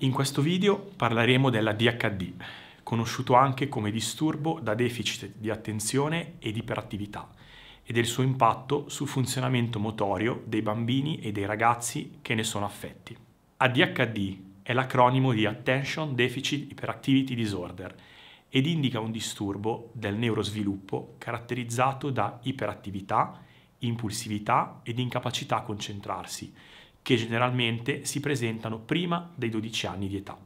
In questo video parleremo della DHD, conosciuto anche come disturbo da deficit di attenzione ed iperattività, e del suo impatto sul funzionamento motorio dei bambini e dei ragazzi che ne sono affetti. ADHD è l'acronimo di Attention Deficit Hyperactivity Disorder ed indica un disturbo del neurosviluppo caratterizzato da iperattività, impulsività ed incapacità a concentrarsi, che generalmente si presentano prima dei 12 anni di età.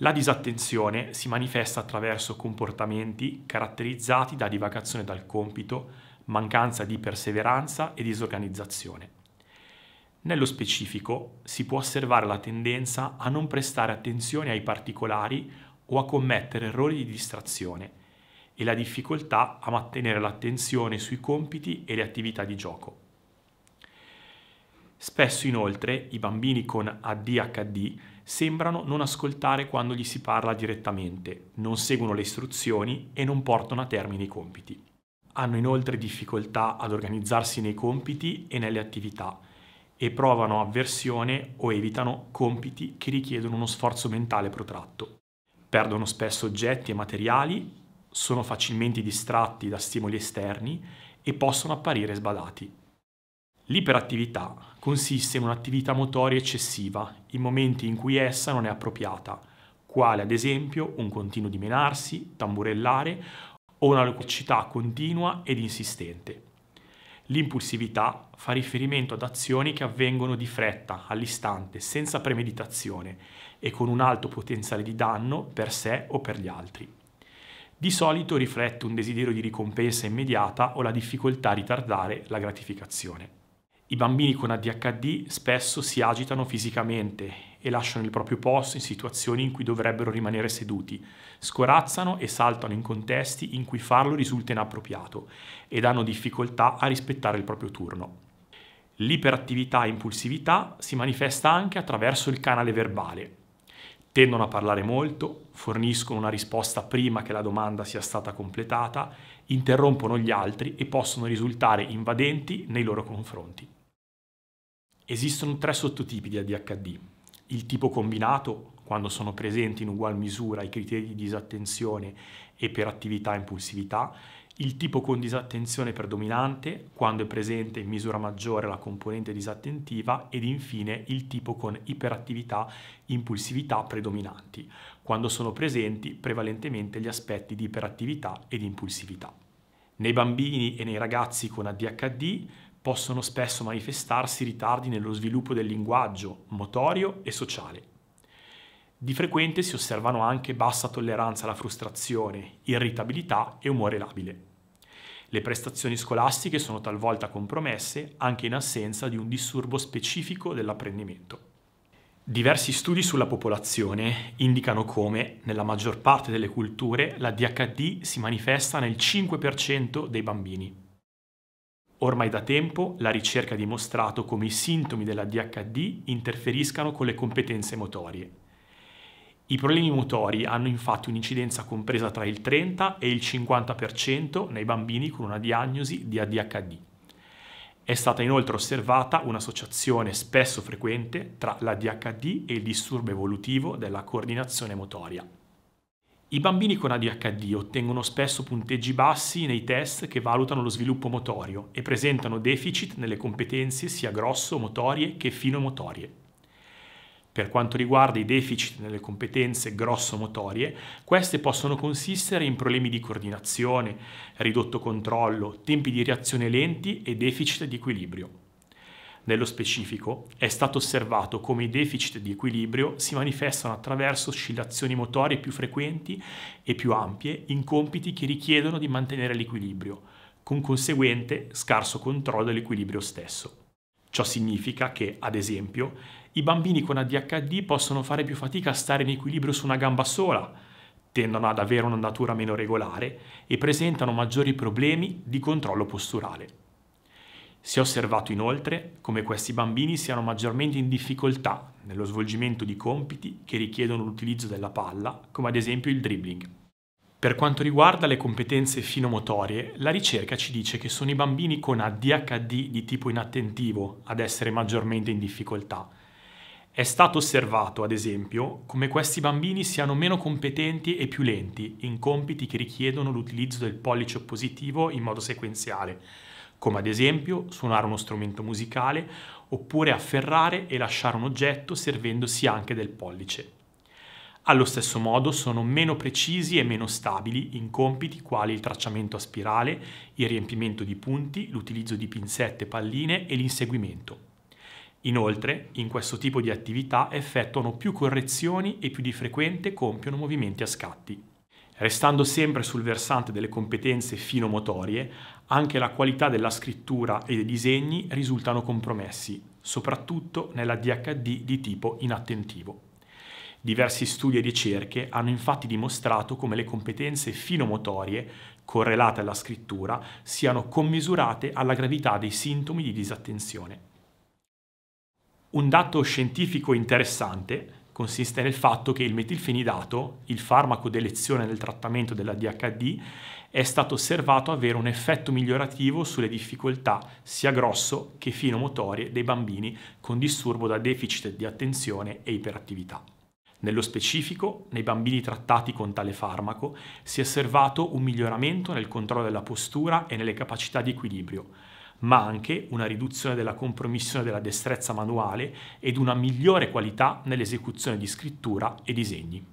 La disattenzione si manifesta attraverso comportamenti caratterizzati da divagazione dal compito, mancanza di perseveranza e disorganizzazione. Nello specifico si può osservare la tendenza a non prestare attenzione ai particolari o a commettere errori di distrazione e la difficoltà a mantenere l'attenzione sui compiti e le attività di gioco. Spesso inoltre i bambini con ADHD sembrano non ascoltare quando gli si parla direttamente, non seguono le istruzioni e non portano a termine i compiti. Hanno inoltre difficoltà ad organizzarsi nei compiti e nelle attività e provano avversione o evitano compiti che richiedono uno sforzo mentale protratto. Perdono spesso oggetti e materiali, sono facilmente distratti da stimoli esterni e possono apparire sbadati. L'iperattività consiste in un'attività motoria eccessiva in momenti in cui essa non è appropriata, quale ad esempio un continuo dimenarsi, tamburellare o una locucità continua ed insistente. L'impulsività fa riferimento ad azioni che avvengono di fretta, all'istante, senza premeditazione e con un alto potenziale di danno per sé o per gli altri. Di solito riflette un desiderio di ricompensa immediata o la difficoltà a ritardare la gratificazione. I bambini con ADHD spesso si agitano fisicamente e lasciano il proprio posto in situazioni in cui dovrebbero rimanere seduti, scorazzano e saltano in contesti in cui farlo risulta inappropriato ed hanno difficoltà a rispettare il proprio turno. L'iperattività e impulsività si manifesta anche attraverso il canale verbale. Tendono a parlare molto, forniscono una risposta prima che la domanda sia stata completata, interrompono gli altri e possono risultare invadenti nei loro confronti. Esistono tre sottotipi di ADHD. Il tipo combinato, quando sono presenti in ugual misura i criteri di disattenzione e per attività e impulsività, il tipo con disattenzione predominante, quando è presente in misura maggiore la componente disattentiva, ed infine il tipo con iperattività e impulsività predominanti, quando sono presenti prevalentemente gli aspetti di iperattività ed impulsività. Nei bambini e nei ragazzi con ADHD possono spesso manifestarsi ritardi nello sviluppo del linguaggio motorio e sociale. Di frequente si osservano anche bassa tolleranza alla frustrazione, irritabilità e umore labile. Le prestazioni scolastiche sono talvolta compromesse anche in assenza di un disturbo specifico dell'apprendimento. Diversi studi sulla popolazione indicano come, nella maggior parte delle culture, la DHD si manifesta nel 5% dei bambini. Ormai da tempo la ricerca ha dimostrato come i sintomi della DHD interferiscano con le competenze motorie. I problemi motori hanno infatti un'incidenza compresa tra il 30 e il 50% nei bambini con una diagnosi di ADHD. È stata inoltre osservata un'associazione spesso frequente tra l'ADHD e il disturbo evolutivo della coordinazione motoria. I bambini con ADHD ottengono spesso punteggi bassi nei test che valutano lo sviluppo motorio e presentano deficit nelle competenze sia grosso-motorie che fino-motorie. Per quanto riguarda i deficit nelle competenze grosso-motorie, queste possono consistere in problemi di coordinazione, ridotto controllo, tempi di reazione lenti e deficit di equilibrio. Nello specifico, è stato osservato come i deficit di equilibrio si manifestano attraverso oscillazioni motorie più frequenti e più ampie in compiti che richiedono di mantenere l'equilibrio, con conseguente scarso controllo dell'equilibrio stesso. Ciò significa che, ad esempio, i bambini con ADHD possono fare più fatica a stare in equilibrio su una gamba sola, tendono ad avere una natura meno regolare e presentano maggiori problemi di controllo posturale. Si è osservato inoltre come questi bambini siano maggiormente in difficoltà nello svolgimento di compiti che richiedono l'utilizzo della palla, come ad esempio il dribbling. Per quanto riguarda le competenze finomotorie, la ricerca ci dice che sono i bambini con ADHD di tipo inattentivo ad essere maggiormente in difficoltà. È stato osservato, ad esempio, come questi bambini siano meno competenti e più lenti in compiti che richiedono l'utilizzo del pollice oppositivo in modo sequenziale, come ad esempio suonare uno strumento musicale oppure afferrare e lasciare un oggetto servendosi anche del pollice. Allo stesso modo sono meno precisi e meno stabili in compiti quali il tracciamento a spirale, il riempimento di punti, l'utilizzo di pinzette, e palline e l'inseguimento. Inoltre, in questo tipo di attività effettuano più correzioni e più di frequente compiono movimenti a scatti. Restando sempre sul versante delle competenze fino-motorie, anche la qualità della scrittura e dei disegni risultano compromessi, soprattutto nella DHD di tipo inattentivo. Diversi studi e ricerche hanno infatti dimostrato come le competenze fino-motorie correlate alla scrittura siano commisurate alla gravità dei sintomi di disattenzione. Un dato scientifico interessante consiste nel fatto che il metilfenidato, il farmaco d'elezione nel trattamento della DHD, è stato osservato avere un effetto migliorativo sulle difficoltà sia grosso che fino motorie dei bambini con disturbo da deficit di attenzione e iperattività. Nello specifico, nei bambini trattati con tale farmaco si è osservato un miglioramento nel controllo della postura e nelle capacità di equilibrio, ma anche una riduzione della compromissione della destrezza manuale ed una migliore qualità nell'esecuzione di scrittura e disegni.